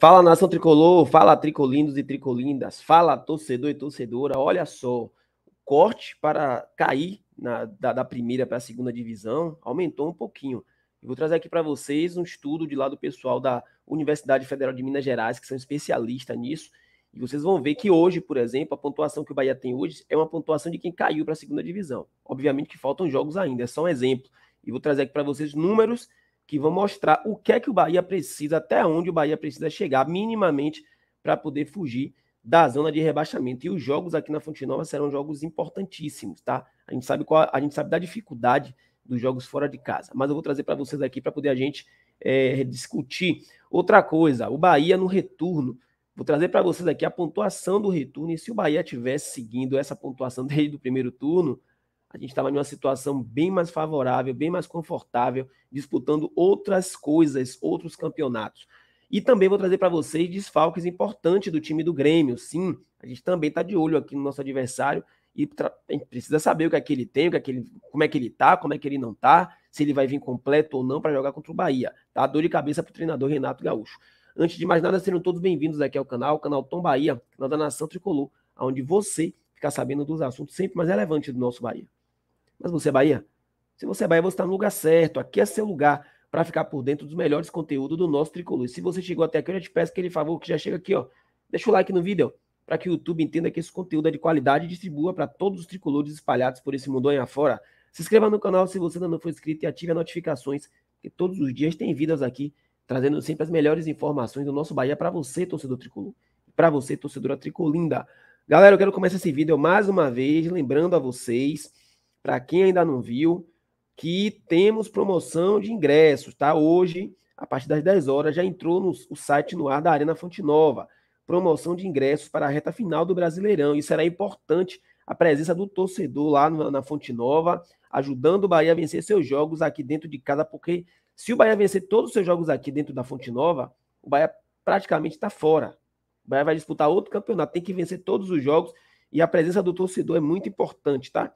Fala nação tricolor, fala tricolindos e tricolindas, fala torcedor e torcedora. Olha só, o corte para cair na, da, da primeira para a segunda divisão aumentou um pouquinho. Eu vou trazer aqui para vocês um estudo de lá do pessoal da Universidade Federal de Minas Gerais, que são especialistas nisso. E vocês vão ver que hoje, por exemplo, a pontuação que o Bahia tem hoje é uma pontuação de quem caiu para a segunda divisão. Obviamente que faltam jogos ainda, é só um exemplo. E vou trazer aqui para vocês números que vão mostrar o que é que o Bahia precisa, até onde o Bahia precisa chegar minimamente para poder fugir da zona de rebaixamento. E os jogos aqui na Fonte Nova serão jogos importantíssimos, tá? A gente sabe qual, a gente sabe da dificuldade dos jogos fora de casa, mas eu vou trazer para vocês aqui para poder a gente é, discutir outra coisa. O Bahia no retorno, vou trazer para vocês aqui a pontuação do retorno e se o Bahia tivesse seguindo essa pontuação desde o primeiro turno, a gente tá estava numa situação bem mais favorável, bem mais confortável, disputando outras coisas, outros campeonatos. E também vou trazer para vocês desfalques importantes do time do Grêmio. Sim, a gente também está de olho aqui no nosso adversário e a gente precisa saber o que é que ele tem, o que é que ele, como é que ele tá, como é que ele não tá, se ele vai vir completo ou não para jogar contra o Bahia. Tá dor de cabeça para o treinador Renato Gaúcho. Antes de mais nada, sejam todos bem-vindos aqui ao canal, o canal Tom Bahia, canal da Nação Tricolor, onde você fica sabendo dos assuntos sempre mais relevantes do nosso Bahia. Mas você é Bahia? Se você é Bahia, você está no lugar certo. Aqui é seu lugar para ficar por dentro dos melhores conteúdos do nosso tricolor. E se você chegou até aqui, eu já te peço aquele favor que já chega aqui, ó. Deixa o like no vídeo, para que o YouTube entenda que esse conteúdo é de qualidade e distribua para todos os tricolores espalhados por esse mundo aí afora. Se inscreva no canal se você ainda não for inscrito e ative as notificações, que todos os dias tem vidas aqui, trazendo sempre as melhores informações do nosso Bahia para você, torcedor tricolor, e para você, torcedora tricolinda. Galera, eu quero começar esse vídeo mais uma vez, lembrando a vocês para quem ainda não viu, que temos promoção de ingressos, tá? Hoje, a partir das 10 horas, já entrou no, o site no ar da Arena Fonte Nova. Promoção de ingressos para a reta final do Brasileirão. E será importante a presença do torcedor lá na, na Fonte Nova, ajudando o Bahia a vencer seus jogos aqui dentro de casa, porque se o Bahia vencer todos os seus jogos aqui dentro da Fonte Nova, o Bahia praticamente está fora. O Bahia vai disputar outro campeonato, tem que vencer todos os jogos e a presença do torcedor é muito importante, tá?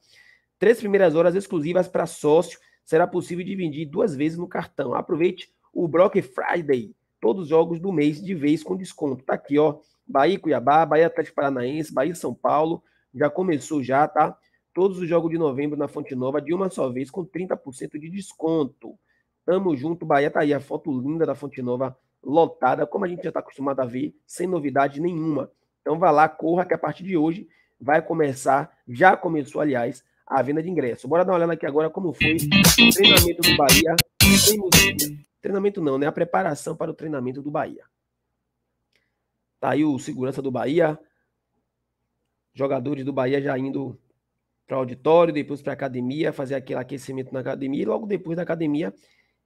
Três primeiras horas exclusivas para sócio. Será possível dividir duas vezes no cartão. Aproveite o Brock Friday. Todos os jogos do mês de vez com desconto. Tá aqui, ó. Bahia Cuiabá, Bahia Atlético Paranaense, Bahia São Paulo. Já começou já, tá? Todos os jogos de novembro na Fonte Nova de uma só vez com 30% de desconto. Tamo junto, Bahia. Tá aí a foto linda da Fonte Nova lotada, como a gente já está acostumado a ver, sem novidade nenhuma. Então vá lá, corra, que a partir de hoje vai começar, já começou, aliás, a venda de ingresso. Bora dar uma olhada aqui agora como foi o treinamento do Bahia. Treinamento não, né? A preparação para o treinamento do Bahia. Tá aí o segurança do Bahia. Jogadores do Bahia já indo para o auditório, depois para a academia, fazer aquele aquecimento na academia. E logo depois da academia,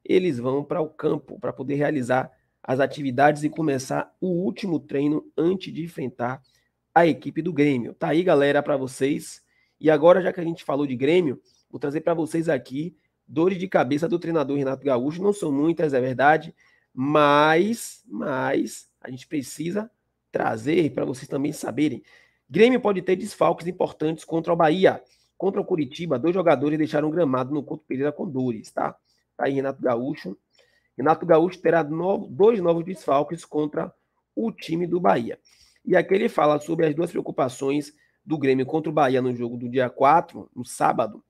eles vão para o campo para poder realizar as atividades e começar o último treino antes de enfrentar a equipe do Grêmio. Tá aí, galera, para vocês e agora, já que a gente falou de Grêmio, vou trazer para vocês aqui dores de cabeça do treinador Renato Gaúcho. Não são muitas, é verdade, mas, mas a gente precisa trazer para vocês também saberem. Grêmio pode ter desfalques importantes contra o Bahia. Contra o Curitiba, dois jogadores deixaram gramado no Couto Pereira com dores, tá? Tá aí Renato Gaúcho. Renato Gaúcho terá novo, dois novos desfalques contra o time do Bahia. E aqui ele fala sobre as duas preocupações do Grêmio contra o Bahia no jogo do dia 4, no sábado,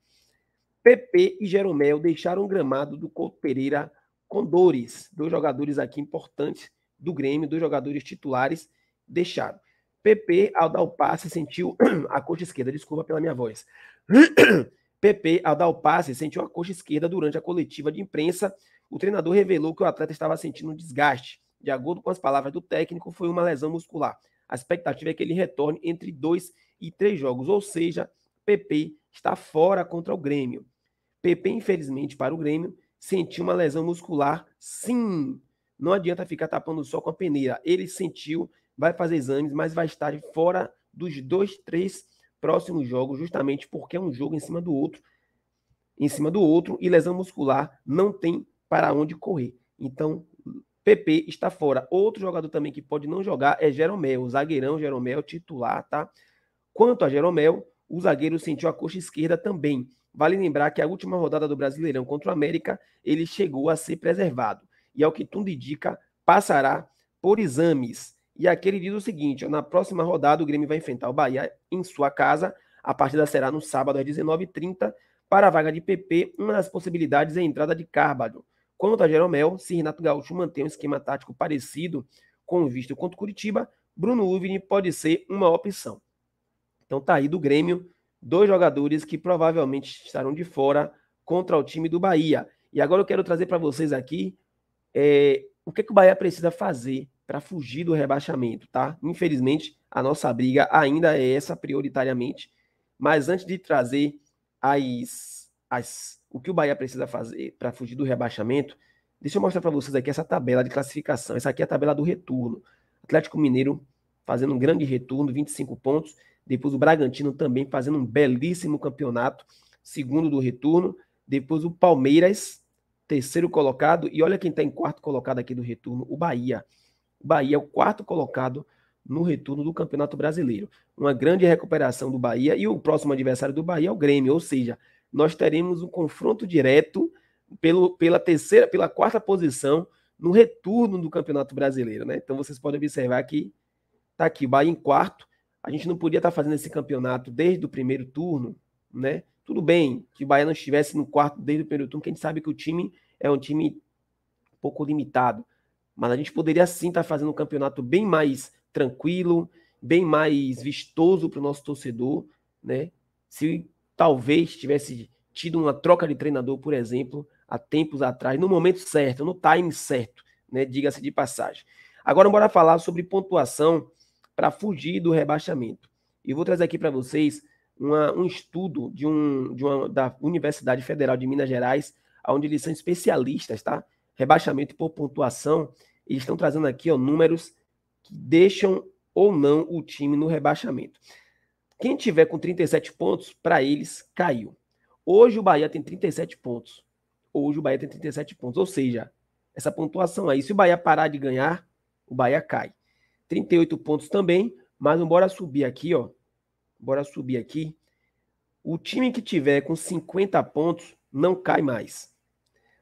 PP e Jeromel deixaram o gramado do Couto Pereira com dores. Dois jogadores aqui importantes do Grêmio, dois jogadores titulares deixaram. PP, ao dar o passe, sentiu a coxa esquerda. Desculpa pela minha voz. PP, ao dar o passe, sentiu a coxa esquerda durante a coletiva de imprensa. O treinador revelou que o atleta estava sentindo um desgaste. De acordo com as palavras do técnico, foi uma lesão muscular. A expectativa é que ele retorne entre dois e três jogos, ou seja, PP está fora contra o Grêmio. PP, infelizmente, para o Grêmio, sentiu uma lesão muscular, sim. Não adianta ficar tapando o sol com a peneira. Ele sentiu, vai fazer exames, mas vai estar fora dos dois, três próximos jogos, justamente porque é um jogo em cima do outro, em cima do outro, e lesão muscular não tem para onde correr. Então, PP está fora. Outro jogador também que pode não jogar é Jeromel, o zagueirão Jeromel, titular, tá? Quanto a Jeromel, o zagueiro sentiu a coxa esquerda também. Vale lembrar que a última rodada do Brasileirão contra o América, ele chegou a ser preservado. E ao que tudo indica, passará por exames. E aqui ele diz o seguinte: na próxima rodada, o Grêmio vai enfrentar o Bahia em sua casa. A partida será no sábado às 19h30. Para a vaga de PP, uma das possibilidades é a entrada de Carvalho. Quanto a Jeromel, se Renato Gaúcho mantém um esquema tático parecido com o visto contra o Curitiba, Bruno Uvini pode ser uma opção. Então tá aí do Grêmio dois jogadores que provavelmente estarão de fora contra o time do Bahia. E agora eu quero trazer para vocês aqui é, o que, é que o Bahia precisa fazer para fugir do rebaixamento, tá? Infelizmente, a nossa briga ainda é essa prioritariamente. Mas antes de trazer as, as, o que o Bahia precisa fazer para fugir do rebaixamento, deixa eu mostrar para vocês aqui essa tabela de classificação. Essa aqui é a tabela do retorno. Atlético Mineiro fazendo um grande retorno, 25 pontos. Depois o Bragantino também fazendo um belíssimo campeonato, segundo do retorno. Depois o Palmeiras, terceiro colocado. E olha quem está em quarto colocado aqui do retorno: o Bahia. O Bahia é o quarto colocado no retorno do Campeonato Brasileiro. Uma grande recuperação do Bahia. E o próximo adversário do Bahia é o Grêmio. Ou seja, nós teremos um confronto direto pelo, pela terceira, pela quarta posição no retorno do Campeonato Brasileiro, né? Então vocês podem observar que tá aqui o Bahia em quarto, a gente não podia estar tá fazendo esse campeonato desde o primeiro turno, né? Tudo bem que o Baiano estivesse no quarto desde o primeiro turno, que a gente sabe que o time é um time um pouco limitado. Mas a gente poderia sim estar tá fazendo um campeonato bem mais tranquilo, bem mais vistoso para o nosso torcedor, né? Se talvez tivesse tido uma troca de treinador, por exemplo, há tempos atrás, no momento certo, no time certo, né? Diga-se de passagem. Agora, bora falar sobre pontuação para fugir do rebaixamento. E vou trazer aqui para vocês uma, um estudo de um, de uma, da Universidade Federal de Minas Gerais, onde eles são especialistas, tá? Rebaixamento por pontuação. Eles estão trazendo aqui ó, números que deixam ou não o time no rebaixamento. Quem tiver com 37 pontos, para eles, caiu. Hoje o Bahia tem 37 pontos. Hoje o Bahia tem 37 pontos. Ou seja, essa pontuação aí, se o Bahia parar de ganhar, o Bahia cai. 38 pontos também, mas bora subir aqui, ó. Bora subir aqui. O time que tiver com 50 pontos não cai mais.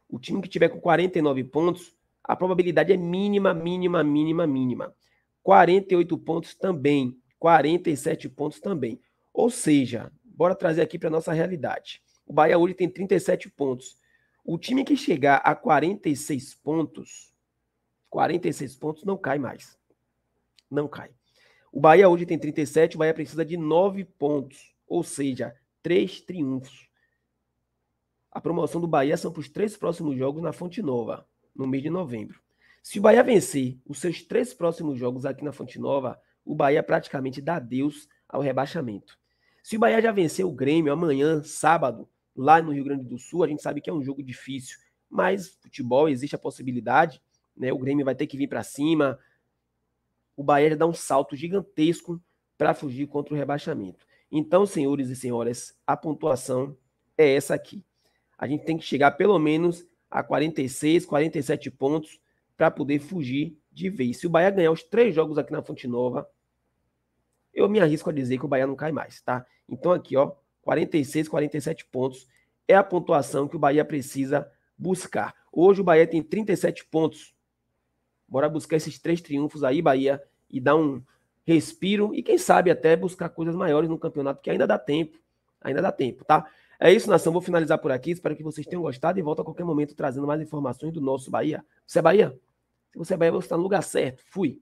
O time que tiver com 49 pontos, a probabilidade é mínima, mínima, mínima, mínima. 48 pontos também, 47 pontos também. Ou seja, bora trazer aqui para nossa realidade. O Bahia hoje tem 37 pontos. O time que chegar a 46 pontos, 46 pontos não cai mais não cai. O Bahia hoje tem 37, o Bahia precisa de 9 pontos, ou seja, 3 triunfos. A promoção do Bahia são para os três próximos jogos na Fonte Nova, no mês de novembro. Se o Bahia vencer os seus três próximos jogos aqui na Fonte Nova, o Bahia praticamente dá adeus ao rebaixamento. Se o Bahia já vencer o Grêmio amanhã, sábado, lá no Rio Grande do Sul, a gente sabe que é um jogo difícil, mas futebol existe a possibilidade, né? O Grêmio vai ter que vir para cima, o Bahia dá um salto gigantesco para fugir contra o rebaixamento. Então, senhores e senhoras, a pontuação é essa aqui. A gente tem que chegar pelo menos a 46, 47 pontos para poder fugir de vez. Se o Bahia ganhar os três jogos aqui na Fonte Nova, eu me arrisco a dizer que o Bahia não cai mais, tá? Então aqui, ó, 46, 47 pontos é a pontuação que o Bahia precisa buscar. Hoje o Bahia tem 37 pontos Bora buscar esses três triunfos aí, Bahia, e dar um respiro e quem sabe até buscar coisas maiores no campeonato, que ainda dá tempo. Ainda dá tempo, tá? É isso, nação. Vou finalizar por aqui. Espero que vocês tenham gostado e volto a qualquer momento trazendo mais informações do nosso Bahia. Você é Bahia? Se você é Bahia, você está no lugar certo. Fui.